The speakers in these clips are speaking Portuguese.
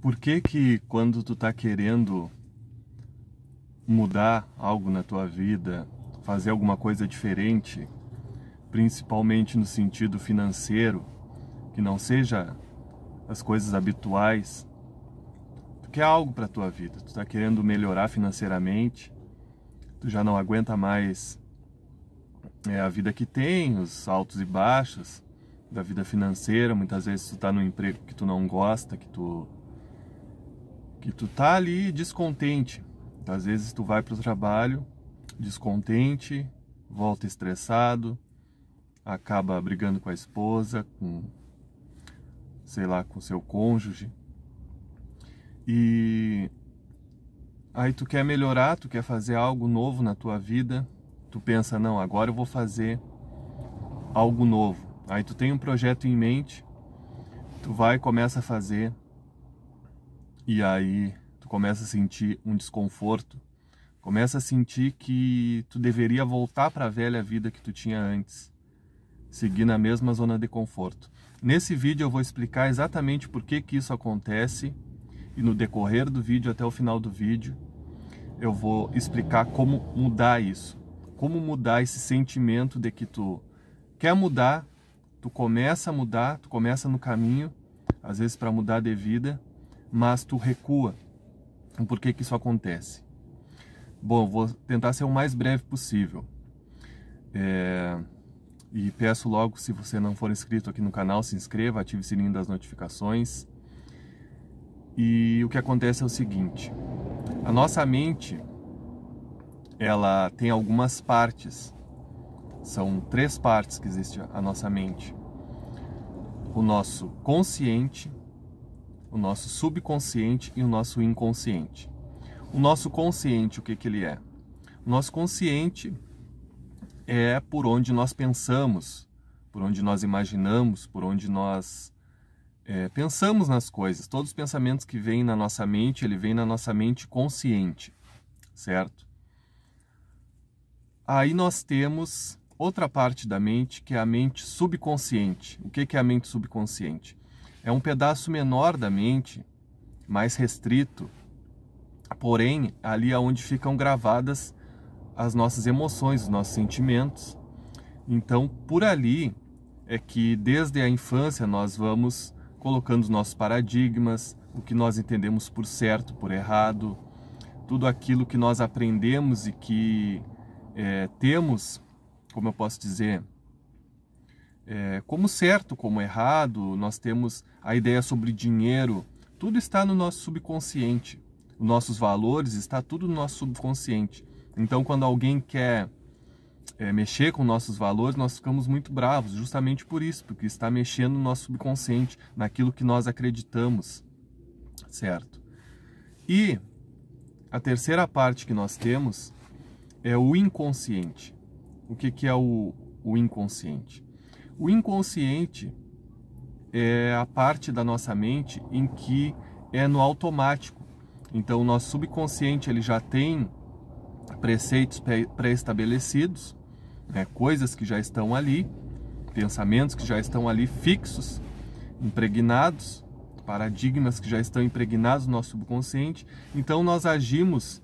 por que que quando tu tá querendo mudar algo na tua vida, fazer alguma coisa diferente, principalmente no sentido financeiro, que não seja as coisas habituais, tu quer algo para tua vida, tu tá querendo melhorar financeiramente, tu já não aguenta mais é, a vida que tem, os altos e baixos da vida financeira, muitas vezes tu tá num emprego que tu não gosta, que tu que tu tá ali descontente. Às vezes tu vai para o trabalho descontente, volta estressado, acaba brigando com a esposa, com sei lá, com seu cônjuge. E aí tu quer melhorar, tu quer fazer algo novo na tua vida, tu pensa, não, agora eu vou fazer algo novo. Aí tu tem um projeto em mente, tu vai e começa a fazer e aí tu começa a sentir um desconforto, começa a sentir que tu deveria voltar para a velha vida que tu tinha antes, seguir na mesma zona de conforto. Nesse vídeo eu vou explicar exatamente por que que isso acontece e no decorrer do vídeo até o final do vídeo eu vou explicar como mudar isso. Como mudar esse sentimento de que tu quer mudar, tu começa a mudar, tu começa no caminho, às vezes para mudar de vida, mas tu recua. por que que isso acontece? Bom, vou tentar ser o mais breve possível. É... E peço logo, se você não for inscrito aqui no canal, se inscreva, ative o sininho das notificações. E o que acontece é o seguinte: a nossa mente ela tem algumas partes. São três partes que existe a nossa mente: o nosso consciente, o nosso subconsciente e o nosso inconsciente. O nosso consciente, o que, que ele é? O nosso consciente é por onde nós pensamos, por onde nós imaginamos, por onde nós é, pensamos nas coisas. Todos os pensamentos que vêm na nossa mente, ele vem na nossa mente consciente, certo? Aí nós temos outra parte da mente, que é a mente subconsciente. O que é a mente subconsciente? É um pedaço menor da mente, mais restrito, porém ali é onde ficam gravadas as nossas emoções, os nossos sentimentos. Então, por ali é que desde a infância nós vamos colocando os nossos paradigmas, o que nós entendemos por certo, por errado, tudo aquilo que nós aprendemos e que é, temos, como eu posso dizer, é, como certo, como errado, nós temos a ideia sobre dinheiro, tudo está no nosso subconsciente. nossos valores está tudo no nosso subconsciente. Então, quando alguém quer é, mexer com nossos valores, nós ficamos muito bravos, justamente por isso, porque está mexendo no nosso subconsciente, naquilo que nós acreditamos, certo? E a terceira parte que nós temos é o inconsciente. O que, que é o, o inconsciente? O inconsciente é a parte da nossa mente em que é no automático. Então, o nosso subconsciente ele já tem preceitos pré-estabelecidos, né? coisas que já estão ali, pensamentos que já estão ali fixos, impregnados, paradigmas que já estão impregnados no nosso subconsciente. Então, nós agimos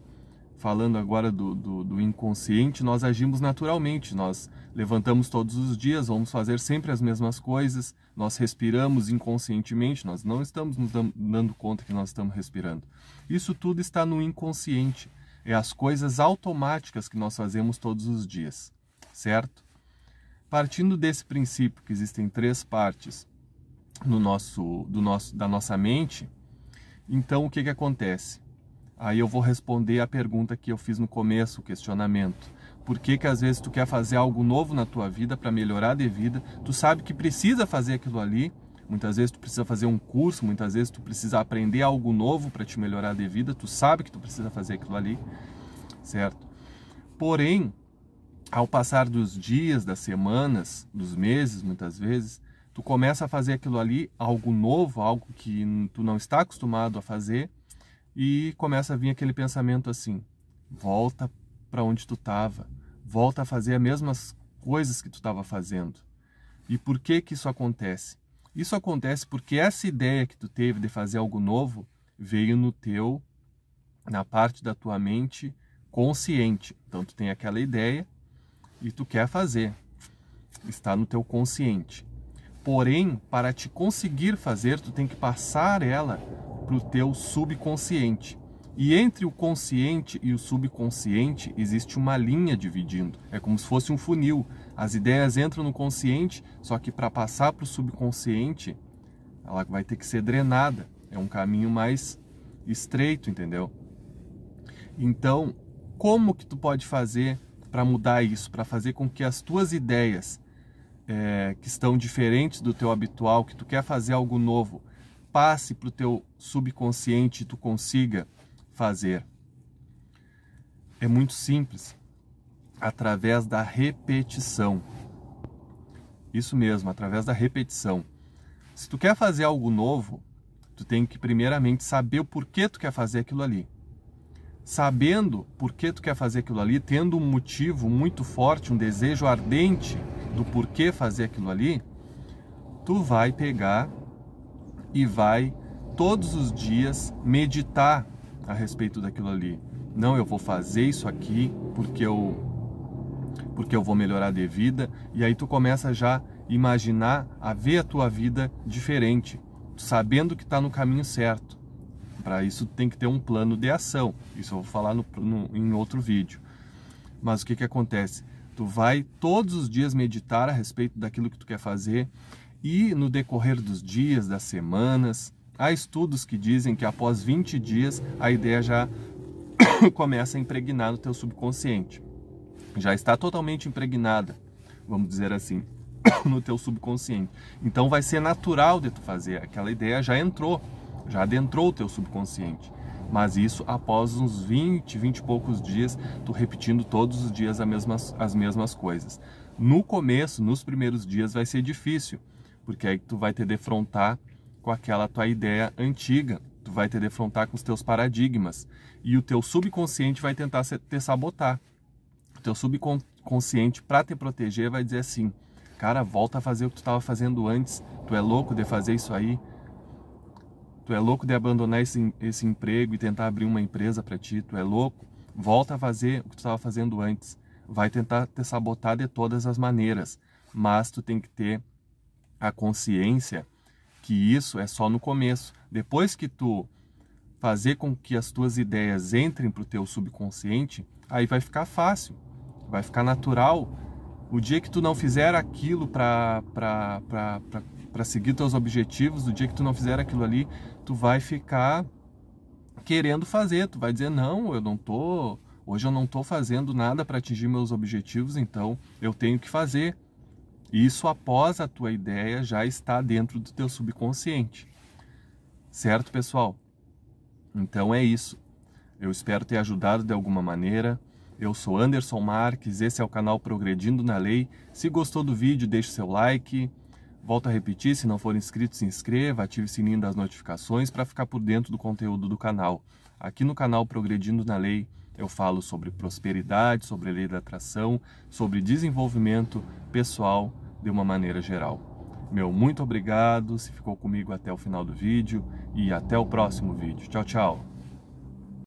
falando agora do, do, do, inconsciente, nós agimos naturalmente. Nós levantamos todos os dias, vamos fazer sempre as mesmas coisas, nós respiramos inconscientemente, nós não estamos nos dando conta que nós estamos respirando. Isso tudo está no inconsciente. É as coisas automáticas que nós fazemos todos os dias, certo? Partindo desse princípio que existem três partes no nosso, do nosso, da nossa mente, então o que, que acontece? Aí eu vou responder a pergunta que eu fiz no começo, o questionamento. Por que que às vezes tu quer fazer algo novo na tua vida para melhorar de vida? Tu sabe que precisa fazer aquilo ali, Muitas vezes tu precisa fazer um curso, muitas vezes tu precisa aprender algo novo para te melhorar de vida, tu sabe que tu precisa fazer aquilo ali, certo? Porém, ao passar dos dias, das semanas, dos meses, muitas vezes, tu começa a fazer aquilo ali, algo novo, algo que tu não está acostumado a fazer, e começa a vir aquele pensamento assim: volta para onde tu estava, volta a fazer as mesmas coisas que tu estava fazendo. E por que que isso acontece? Isso acontece porque essa ideia que tu teve de fazer algo novo veio no teu na parte da tua mente consciente. Então tu tem aquela ideia e tu quer fazer. Está no teu consciente. Porém, para te conseguir fazer, tu tem que passar ela para o teu subconsciente. E entre o consciente e o subconsciente existe uma linha dividindo. É como se fosse um funil. As ideias entram no consciente, só que para passar para o subconsciente, ela vai ter que ser drenada. É um caminho mais estreito, entendeu? Então, como que tu pode fazer para mudar isso, para fazer com que as tuas ideias é, que estão diferentes do teu habitual, que tu quer fazer algo novo, passe para o teu subconsciente e tu consiga fazer? É muito simples, através da repetição. Isso mesmo, através da repetição. Se tu quer fazer algo novo, tu tem que primeiramente saber o porquê tu quer fazer aquilo ali. Sabendo porquê tu quer fazer aquilo ali, tendo um motivo muito forte, um desejo ardente do porquê fazer aquilo ali, tu vai pegar e vai todos os dias meditar a respeito daquilo ali. Não, eu vou fazer isso aqui porque eu porque eu vou melhorar de vida e aí tu começa já a imaginar a ver a tua vida diferente, sabendo que está no caminho certo. Para isso tem que ter um plano de ação. Isso eu vou falar no, no, em outro vídeo. Mas o que que acontece? Tu vai todos os dias meditar a respeito daquilo que tu quer fazer e no decorrer dos dias, das semanas, há estudos que dizem que após 20 dias a ideia já começa a impregnar no teu subconsciente. Já está totalmente impregnada, vamos dizer assim, no teu subconsciente. Então vai ser natural de tu fazer, aquela ideia já entrou, já adentrou o teu subconsciente. Mas isso após uns 20, 20 e poucos dias, tu repetindo todos os dias as mesmas, as mesmas coisas. No começo, nos primeiros dias, vai ser difícil, porque aí tu vai te defrontar com aquela tua ideia antiga, tu vai te defrontar com os teus paradigmas e o teu subconsciente vai tentar te sabotar. O teu subconsciente para te proteger vai dizer assim: "Cara, volta a fazer o que tu estava fazendo antes. Tu é louco de fazer isso aí. Tu é louco de abandonar esse, esse emprego e tentar abrir uma empresa para ti. Tu é louco. Volta a fazer o que tu estava fazendo antes." Vai tentar te sabotar de todas as maneiras, mas tu tem que ter a consciência que isso é só no começo. Depois que tu fazer com que as tuas ideias entrem para o teu subconsciente, aí vai ficar fácil, vai ficar natural. O dia que tu não fizer aquilo para seguir teus objetivos, o dia que tu não fizer aquilo ali, tu vai ficar querendo fazer, tu vai dizer não, eu não tô, hoje eu não estou fazendo nada para atingir meus objetivos, então eu tenho que fazer. Isso após a tua ideia já está dentro do teu subconsciente. Certo, pessoal? Então é isso. Eu espero ter ajudado de alguma maneira. Eu sou Anderson Marques, esse é o canal Progredindo na Lei. Se gostou do vídeo, deixe seu like. Volto a repetir, se não for inscrito, se inscreva, ative o sininho das notificações para ficar por dentro do conteúdo do canal. Aqui no canal Progredindo na Lei, eu falo sobre prosperidade, sobre lei da atração, sobre desenvolvimento pessoal de uma maneira geral. Meu muito obrigado se ficou comigo até o final do vídeo e até o próximo vídeo. Tchau, tchau!